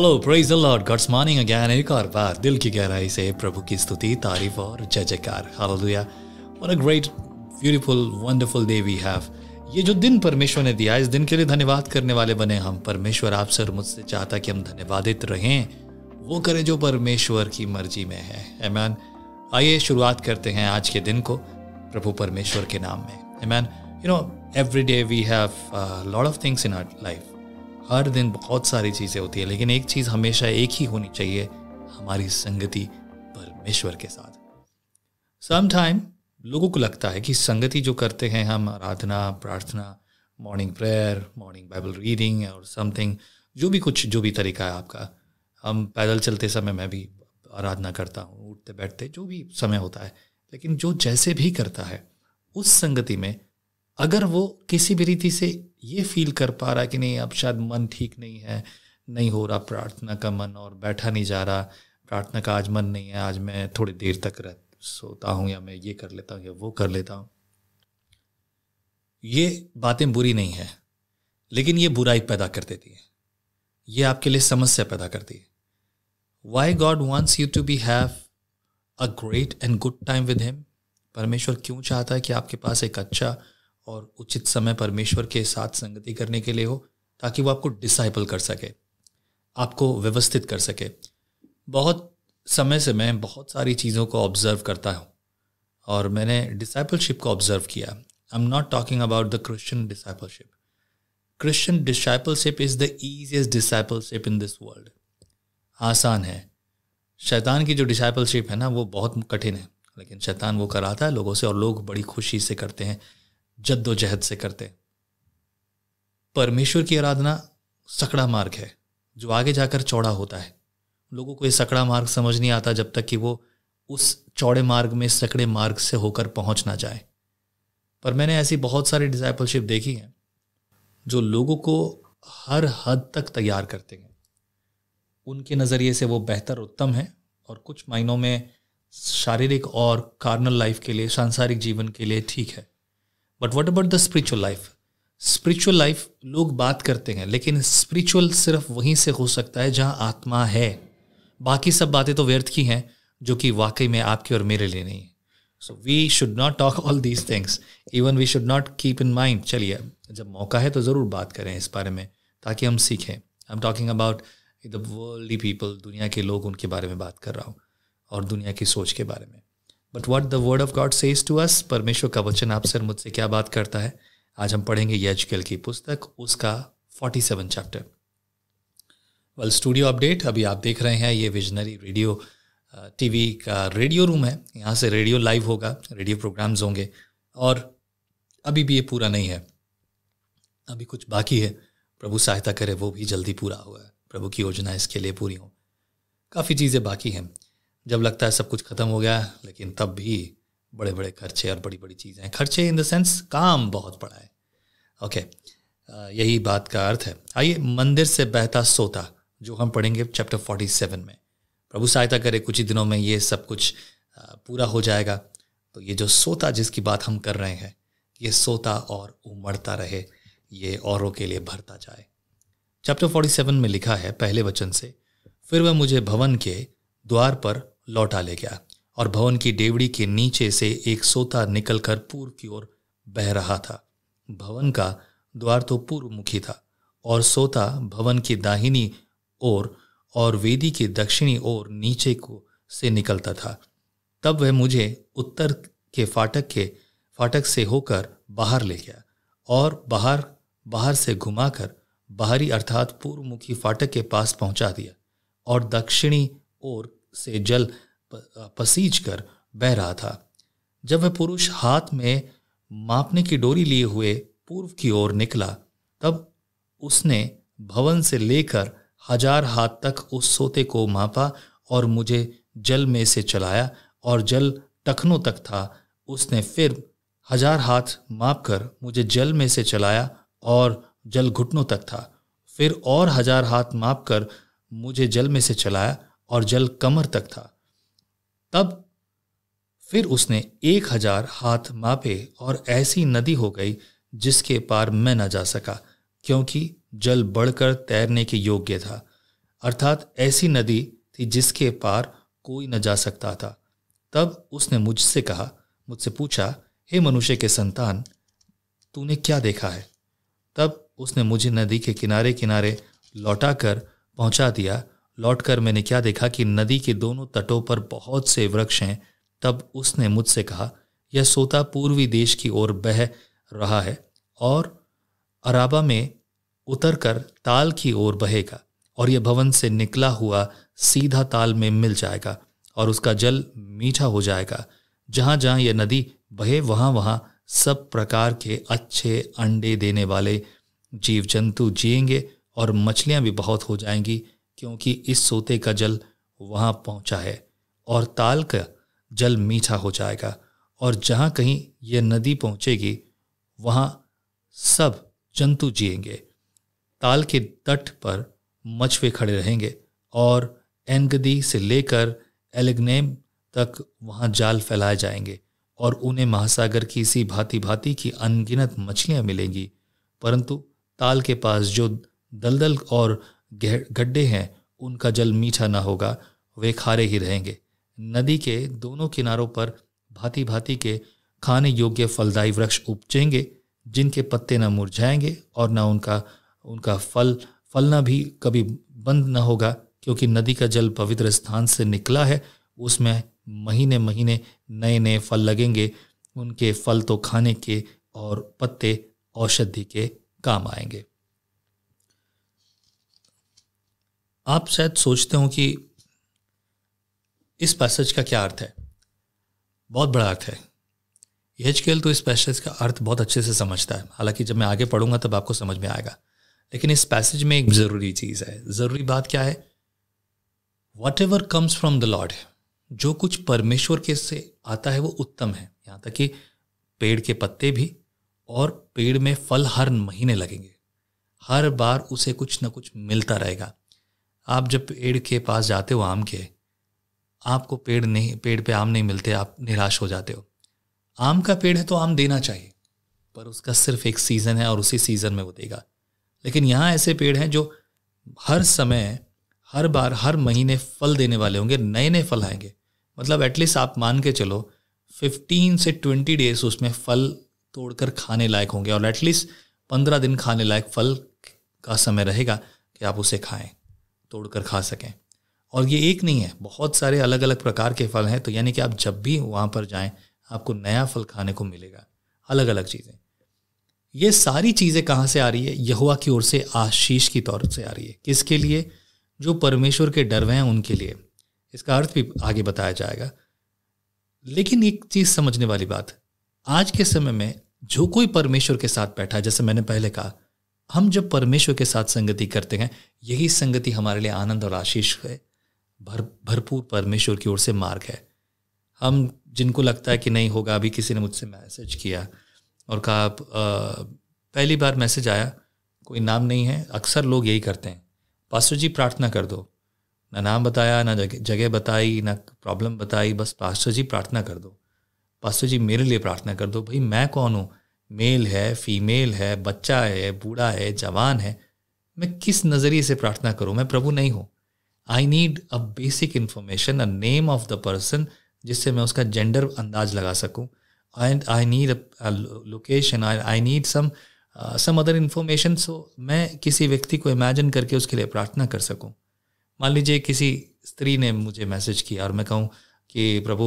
Hello praise Lord God's morning again एक और बार दिल की गहराई से प्रभु की स्तुति तारीफ और जय जयकार हालेलुया और a great beautiful wonderful day we have ये जो दिन परमेश्वर ने दिया इस दिन के लिए धन्यवाद करने वाले बने हम परमेश्वर आप सर मुझसे चाहता कि हम धन्यवादित रहें वो करें जो परमेश्वर की मर्जी में है एमैन आइए शुरुआत करते हैं आज के दिन को प्रभु परमेश्वर के नाम में amen you know every day we have lot of things in our life हर दिन बहुत सारी चीज़ें होती है लेकिन एक चीज़ हमेशा एक ही होनी चाहिए हमारी संगति परमेश्वर के साथ समटाइम लोगों को लगता है कि संगति जो करते हैं हम आराधना प्रार्थना morning prayer morning Bible reading और समथिंग जो भी कुछ जो भी तरीका है आपका हम पैदल चलते समय मैं भी आराधना करता हूँ उठते बैठते जो भी समय होता है लेकिन जो जैसे भी करता है उस संगति में अगर वो किसी भी रीति से ये फील कर पा रहा है कि नहीं अब शायद मन ठीक नहीं है नहीं हो रहा प्रार्थना का मन और बैठा नहीं जा रहा प्रार्थना का आज मन नहीं है आज मैं थोड़ी देर तक रह सोता हूँ या मैं ये कर लेता हूँ या वो कर लेता हूँ ये बातें बुरी नहीं है लेकिन ये बुराई पैदा कर देती है ये आपके लिए समस्या पैदा करती है why God wants you to be have a great and good time with him परमेश्वर क्यों चाहता है कि आपके पास एक अच्छा और उचित समय परमेश्वर के साथ संगति करने के लिए हो ताकि वो आपको डिसाइपल कर सके आपको व्यवस्थित कर सके बहुत समय से मैं बहुत सारी चीज़ों को ऑब्ज़र्व करता हूँ और मैंने डिसाइपलशिप को ऑब्ज़र्व किया I am not talking about the Christian discipleship Christian discipleship is the easiest discipleship in this world आसान है शैतान की जो डिसाइपलशिप है ना वो बहुत कठिन है लेकिन शैतान वो कराता है लोगों से और लोग बड़ी खुशी से करते हैं जद्दोजहद से करते परमेश्वर की आराधना सकड़ा मार्ग है जो आगे जाकर चौड़ा होता है लोगों को ये सकड़ा मार्ग समझ नहीं आता जब तक कि वो उस चौड़े मार्ग में सकड़े मार्ग से होकर पहुंच ना जाए पर मैंने ऐसी बहुत सारी डिजाइपलशिप देखी है जो लोगों को हर हद तक तैयार करते हैं उनके नज़रिए से वो बेहतर उत्तम है और कुछ मायनों में शारीरिक और कार्नल लाइफ के लिए सांसारिक जीवन के लिए ठीक है but what about the spiritual life spiritual life लोग बात करते हैं लेकिन स्परिचुअल सिर्फ वहीं से हो सकता है जहाँ आत्मा है बाकी सब बातें तो व्यर्थ की हैं जो कि वाकई में आपके और मेरे लिए नहीं है so we should not talk all these things even we should not keep in mind चलिए जब मौका है तो ज़रूर बात करें इस बारे में ताकि हम सीखें I am talking about the world people दुनिया के लोग उनके बारे में बात कर रहा हूँ और दुनिया की सोच के बारे में but what the word of God says to us परमेश्वर का वचन आपसे सर मुझसे क्या बात करता है आज हम पढ़ेंगे यजकेल की पुस्तक उसका forty seven chapter well studio update अभी आप देख रहे हैं ये विजनरी रेडियो टीवी का रेडियो रूम है यहाँ से रेडियो लाइव होगा रेडियो प्रोग्राम्स होंगे और अभी भी ये पूरा नहीं है अभी कुछ बाकी है प्रभु सहायता करे वो भी जल्दी पूरा हुआ है प्रभु की योजना इसके लिए पूरी हो काफ़ी चीज़ें बाकी हैं जब लगता है सब कुछ ख़त्म हो गया लेकिन तब भी बड़े बड़े खर्चे और बड़ी बड़ी चीज़ें हैं खर्चे इन द सेंस काम बहुत बड़ा है ओके यही बात का अर्थ है आइए मंदिर से बहता सोता जो हम पढ़ेंगे चैप्टर फोर्टी सेवन में प्रभु सहायता करे कुछ ही दिनों में ये सब कुछ पूरा हो जाएगा तो ये जो सोता जिसकी बात हम कर रहे हैं ये सोता और उमड़ता रहे ये औरों के लिए भरता जाए चैप्टर फोर्टी सेवन में लिखा है पहले वचन से फिर वह मुझे भवन के द्वार पर लौटा ले गया और भवन की डेवड़ी के नीचे से एक सोता निकलकर पूर्व की ओर बह रहा था भवन का द्वार तो पूर्व मुखी था और सोता भवन की दाहिनी ओर और वेदी की दक्षिणी ओर नीचे को से निकलता था तब वह मुझे उत्तर के फाटक के फाटक से होकर बाहर ले गया और बाहर बाहर से घुमाकर बाहरी अर्थात पूर्व मुखी फाटक के पास पहुंचा दिया और दक्षिणी ओर से जल पसीज कर बह रहा था जब वह पुरुष हाथ में मापने की डोरी लिए हुए पूर्व की ओर निकला तब उसने भवन से लेकर हजार हाथ तक उस सोते को मापा और मुझे जल में से चलाया और जल टखनों तक था उसने फिर हजार हाथ माप कर मुझे जल में से चलाया और जल घुटनों तक था फिर और हजार हाथ माप कर मुझे जल में से चलाया और जल कमर तक था तब फिर उसने एक हजार हाथ मापे और ऐसी नदी हो गई जिसके पार मैं न जा सका क्योंकि जल बढ़कर तैरने के योग्य था अर्थात ऐसी नदी थी जिसके पार कोई न जा सकता था तब उसने मुझसे कहा मुझसे पूछा हे मनुष्य के संतान तूने क्या देखा है तब उसने मुझे नदी के किनारे किनारे लौटाकर पहुंचा दिया लौटकर मैंने क्या देखा कि नदी के दोनों तटों पर बहुत से वृक्ष हैं तब उसने मुझसे कहा यह सोता पूर्वी देश की ओर बह रहा है और अराबा में उतरकर ताल की ओर बहेगा और यह भवन से निकला हुआ सीधा ताल में मिल जाएगा और उसका जल मीठा हो जाएगा जहाँ जहाँ यह नदी बहे वहाँ वहाँ सब प्रकार के अच्छे अंडे देने वाले जीव जंतु जिएंगे और मछलियाँ भी बहुत हो जाएंगी क्योंकि इस सोते का जल वहाँ पहुँचा है और ताल का जल मीठा हो जाएगा और जहाँ कहीं यह नदी पहुँचेगी वहाँ सब जंतु जिएंगे ताल के तट पर मछुए खड़े रहेंगे और एनगदी से लेकर एलेग्नेम तक वहाँ जाल फैलाए जाएंगे और उन्हें महासागर की इसी भांति भांति की अनगिनत मछलियाँ मिलेंगी परंतु ताल के पास जो दलदल और गड्ढे हैं उनका जल मीठा ना होगा वे खारे ही रहेंगे नदी के दोनों किनारों पर भांति भांति के खाने योग्य फलदायी वृक्ष उपजेंगे जिनके पत्ते ना मुरझाएंगे और ना उनका उनका फल फलना भी कभी बंद न होगा क्योंकि नदी का जल पवित्र स्थान से निकला है उसमें महीने महीने नए नए फल लगेंगे उनके फल तो खाने के और पत्ते औषधि के काम आएंगे आप शायद सोचते हो कि इस पैसेज का क्या अर्थ है बहुत बड़ा अर्थ है एच तो इस पैसेज का अर्थ बहुत अच्छे से समझता है हालांकि जब मैं आगे पढ़ूंगा तब आपको समझ में आएगा लेकिन इस पैसेज में एक ज़रूरी चीज़ है ज़रूरी बात क्या है whatever comes from the Lord जो कुछ परमेश्वर के से आता है वो उत्तम है यहाँ तक कि पेड़ के पत्ते भी और पेड़ में फल हर महीने लगेंगे हर बार उसे कुछ ना कुछ मिलता रहेगा आप जब पेड़ के पास जाते हो आम के आपको पेड़ नहीं पेड़ पे आम नहीं मिलते आप निराश हो जाते हो आम का पेड़ है तो आम देना चाहिए पर उसका सिर्फ एक सीज़न है और उसी सीज़न में वो देगा लेकिन यहाँ ऐसे पेड़ हैं जो हर समय हर बार हर महीने फल देने वाले होंगे नए नए फल आएंगे मतलब एटलीस्ट आप मान के चलो फिफ्टीन से ट्वेंटी डेज उसमें फल तोड़कर खाने लायक होंगे और एटलीस्ट पंद्रह दिन खाने लायक फल का समय रहेगा कि आप उसे खाएं तोड़ कर खा सकें और ये एक नहीं है बहुत सारे अलग अलग प्रकार के फल हैं तो यानी कि आप जब भी वहाँ पर जाएँ आपको नया फल खाने को मिलेगा अलग अलग चीज़ें ये सारी चीज़ें कहाँ से आ रही है यहुआ की ओर से आशीष की तौर से आ रही है किसके लिए जो परमेश्वर के डरवे हैं उनके लिए इसका अर्थ भी आगे बताया जाएगा लेकिन एक चीज़ समझने वाली बात आज के समय में जो कोई परमेश्वर के साथ बैठा है जैसे मैंने पहले कहा हम जब परमेश्वर के साथ संगति करते हैं यही संगति हमारे लिए आनंद और आशीष है भर भरपूर परमेश्वर की ओर से मार्ग है हम जिनको लगता है कि नहीं होगा अभी किसी ने मुझसे मैसेज किया और कहा पहली बार मैसेज आया कोई नाम नहीं है अक्सर लोग यही करते हैं पास्टर जी प्रार्थना कर दो ना नाम बताया ना जगह बताई ना प्रॉब्लम बताई बस पास्टर जी प्रार्थना कर दो पास्टर जी मेरे लिए प्रार्थना कर दो भाई मैं कौन हूँ मेल है फीमेल है बच्चा है बूढ़ा है जवान है मैं किस नज़रिए से प्रार्थना करूँ मैं प्रभु नहीं हूँ I need a basic information a name of the person जिससे मैं उसका जेंडर अंदाज लगा सकूँ and I need location I need some some other information so मैं किसी व्यक्ति को इमेजिन करके उसके लिए प्रार्थना कर सकूँ मान लीजिए किसी स्त्री ने मुझे मैसेज किया और मैं कहूँ कि प्रभु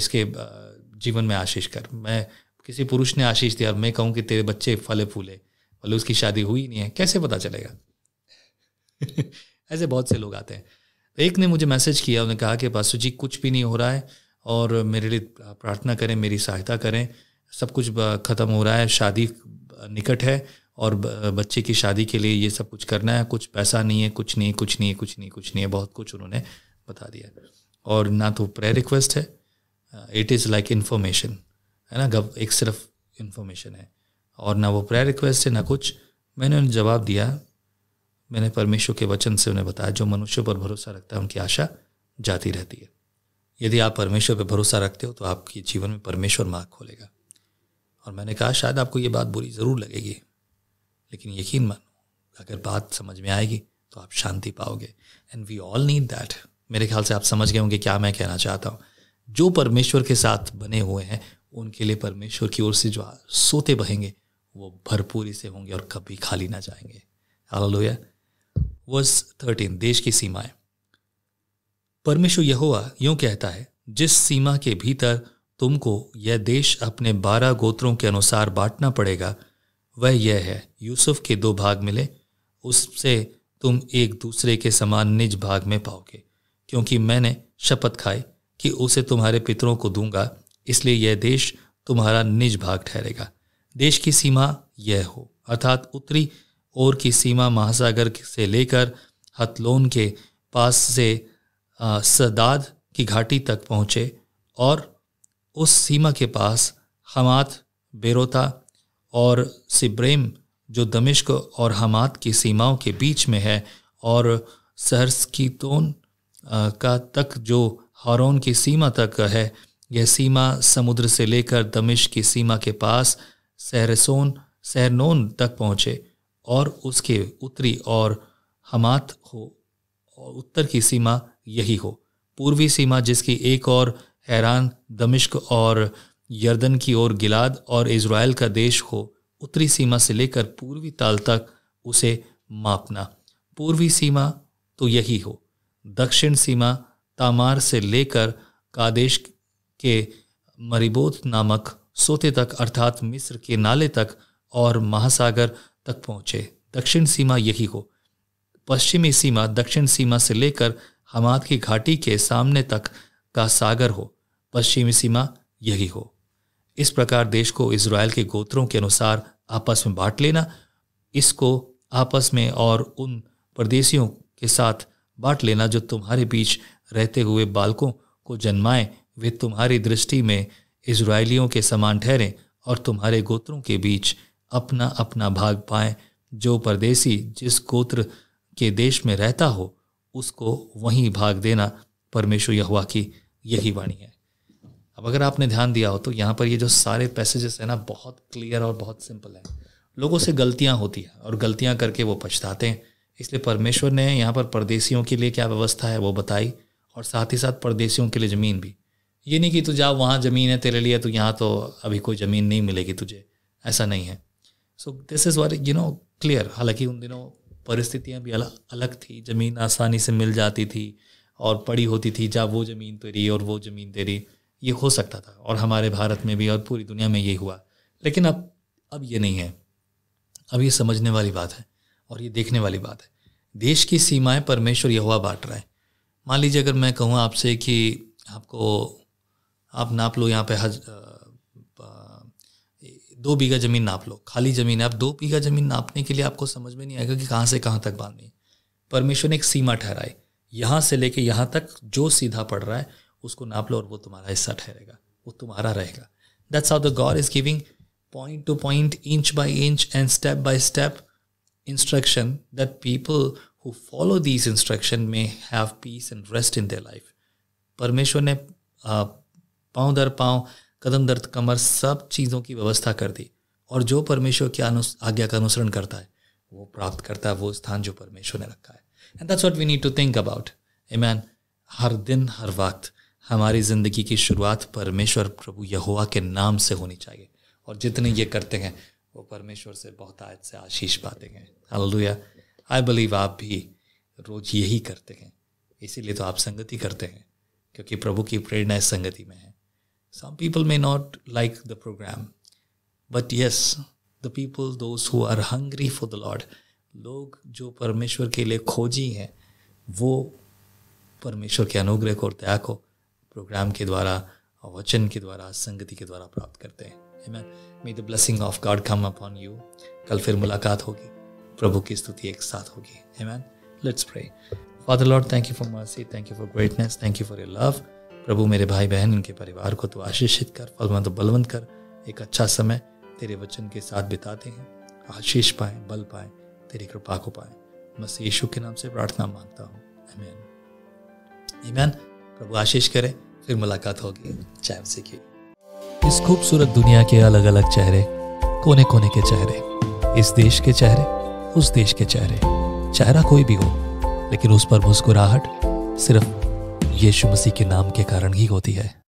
इसके uh, जीवन में आशीष कर मैं किसी पुरुष ने आशीष दिया मैं कहूँ कि तेरे बच्चे फले फूले भले उसकी शादी हुई नहीं है कैसे पता चलेगा ऐसे बहुत से लोग आते हैं एक ने मुझे मैसेज किया उन्होंने कहा कि पासू जी कुछ भी नहीं हो रहा है और मेरे लिए प्रार्थना करें मेरी सहायता करें सब कुछ ख़त्म हो रहा है शादी निकट है और बच्चे की शादी के लिए ये सब कुछ करना है कुछ पैसा नहीं है कुछ नहीं कुछ नहीं कुछ नहीं कुछ नहीं है बहुत कुछ उन्होंने बता दिया और ना तो प्रे रिक्वेस्ट है इट इज़ लाइक इन्फॉर्मेशन है ना गव एक सिर्फ इन्फॉर्मेशन है और ना वो प्रेयर रिक्वेस्ट है ना कुछ मैंने उन्हें जवाब दिया मैंने परमेश्वर के वचन से उन्हें बताया जो मनुष्य पर भरोसा रखता है उनकी आशा जाती रहती है यदि आप परमेश्वर पर भरोसा रखते हो तो आपके जीवन में परमेश्वर मार्ग खोलेगा और मैंने कहा शायद आपको ये बात बुरी ज़रूर लगेगी लेकिन यकीन मानो अगर बात समझ में आएगी तो आप शांति पाओगे and we all need that मेरे ख्याल से आप समझ गए होंगे क्या मैं कहना चाहता हूँ जो परमेश्वर के साथ बने हुए हैं उनके लिए परमेश्वर की ओर से जो सोते बहेंगे वो भरपूरी से होंगे और कभी खाली ना जाएंगे हालेलुया वर्स थर्टीन देश की सीमाएं परमेश्वर यहोवा यूं कहता है जिस सीमा के भीतर तुमको यह देश अपने बारह गोत्रों के अनुसार बांटना पड़ेगा वह यह है यूसुफ के दो भाग मिले उससे तुम एक दूसरे के समान निज भाग में पाओगे क्योंकि मैंने शपथ खाई कि उसे तुम्हारे पितरों को दूंगा इसलिए यह देश तुम्हारा निज भाग ठहरेगा देश की सीमा यह हो अर्थात उत्तरी ओर की सीमा महासागर से लेकर हथलोन के पास से सदाद की घाटी तक पहुँचे और उस सीमा के पास हमात बेरोता और सिब्रेम जो दमिश्क और हमात की सीमाओं के बीच में है और सहरसकीतोन का तक जो हारोन की सीमा तक है यह सीमा समुद्र से लेकर दमिश की सीमा के पास सहरसोन सहरनोन तक पहुँचे और उसके उत्तरी और हमात हो और उत्तर की सीमा यही हो पूर्वी सीमा जिसकी एक और हैरान दमिश्क और यर्दन की ओर गिलाद और इसराइल का देश हो उत्तरी सीमा से लेकर पूर्वी ताल तक उसे मापना पूर्वी सीमा तो यही हो दक्षिण सीमा तामार से लेकर कादेश के मरीबोत नामक सोते तक अर्थात मिस्र के नाले तक और महासागर तक पहुँचे दक्षिण सीमा यही हो पश्चिमी सीमा दक्षिण सीमा से लेकर हमाद की घाटी के सामने तक का सागर हो पश्चिमी सीमा यही हो इस प्रकार देश को इसराइल के गोत्रों के अनुसार आपस में बांट लेना इसको आपस में और उन परदेशियों के साथ बांट लेना जो तुम्हारे बीच रहते हुए बालकों को जन्माएं वे तुम्हारी दृष्टि में इसराइलियों के समान ठहरें और तुम्हारे गोत्रों के बीच अपना अपना भाग पाएं जो परदेसी जिस गोत्र के देश में रहता हो उसको वहीं भाग देना परमेश्वर यहुआ की यही वाणी है अब अगर आपने ध्यान दिया हो तो यहाँ पर ये जो सारे पैसेजेस हैं ना बहुत क्लियर और बहुत सिंपल है लोगों से गलतियाँ होती हैं और गलतियाँ करके वो पछताते हैं इसलिए परमेश्वर ने यहाँ पर परदेशियों के लिए क्या व्यवस्था है वो बताई और साथ ही साथ परदेशियों के लिए ज़मीन भी ये नहीं कि तू जा वहाँ ज़मीन है तेरे लिए तो यहाँ तो अभी कोई ज़मीन नहीं मिलेगी तुझे ऐसा नहीं है so this is where you know clear हालांकि उन दिनों परिस्थितियाँ भी अलग अलग थी ज़मीन आसानी से मिल जाती थी और पड़ी होती थी जा वो ज़मीन तेरी और वो ज़मीन तेरी ये हो सकता था और हमारे भारत में भी और पूरी दुनिया में ये हुआ लेकिन अब अब ये नहीं है अब ये समझने वाली बात है और ये देखने वाली बात है देश की सीमाएं परमेश्वर यह हुआ बांट रहा है मान लीजिए अगर मैं कहूँ आपसे कि आपको आप नाप लो यहाँ पे हज दो बीघा ज़मीन नाप लो खाली ज़मीन है आप दो बीघा ज़मीन नापने के लिए आपको समझ में नहीं आएगा कि कहाँ से कहाँ तक बांधनी परमेश्वर ने एक सीमा ठहराई यहाँ से लेके यहाँ तक जो सीधा पड़ रहा है उसको नाप लो और वो तुम्हारा हिस्सा ठहरेगा वो तुम्हारा रहेगा that's how the God is giving point to point inch by inch and step by step instruction that people who follow these instruction may have peace and rest in their life परमेश्वर ने पाँव दर पाँव कदम दर्द कमर सब चीज़ों की व्यवस्था कर दी और जो परमेश्वर की आज्ञा का अनुसरण करता है वो प्राप्त करता है वो स्थान जो परमेश्वर ने रखा है and that's what we need to think about amen हर दिन हर वक्त हमारी ज़िंदगी की शुरुआत परमेश्वर प्रभु यहुआ के नाम से होनी चाहिए और जितने ये करते हैं वो परमेश्वर से बहुत आज से आशीष पाते हैं हालेलुया आई बिलीव आप भी रोज यही करते हैं इसीलिए तो आप संगति करते हैं क्योंकि प्रभु की प्रेरणा इस संगति में है Some people may not like the program, but yes, the people, those who are hungry for the Lord, log jo parmeshwar ke liye khoji hain wo parmeshwar ke anugrah ko और दया को प्रोग्राम के द्वारा और वचन के द्वारा संगति के द्वारा प्राप्त करते हैं Amen. May the blessing of God come upon you. kal fir मुलाकात hogi प्रभु की स्तुति एक साथ होगी Amen. Let's pray. Father Lord, thank you for mercy. Thank you for greatness. Thank you for your love. प्रभु मेरे भाई बहन इनके परिवार को तो आशीषित कर फलवंत बलवंत कर एक अच्छा समय तेरे वचन के साथ बिताते हैं आशीष पाए बल पाए तेरी कृपा को पाए बस यीशु के नाम से प्रार्थना मांगता हूँ अमेन ईमैन प्रभु आशीष करें फिर मुलाकात होगी चैम से की इस खूबसूरत दुनिया के अलग अलग चेहरे कोने कोने के चेहरे इस देश के चेहरे उस देश के चेहरे चेहरा कोई भी हो लेकिन उस पर मुस्कुराहट सिर्फ यीशु मसीह के नाम के कारण ही होती है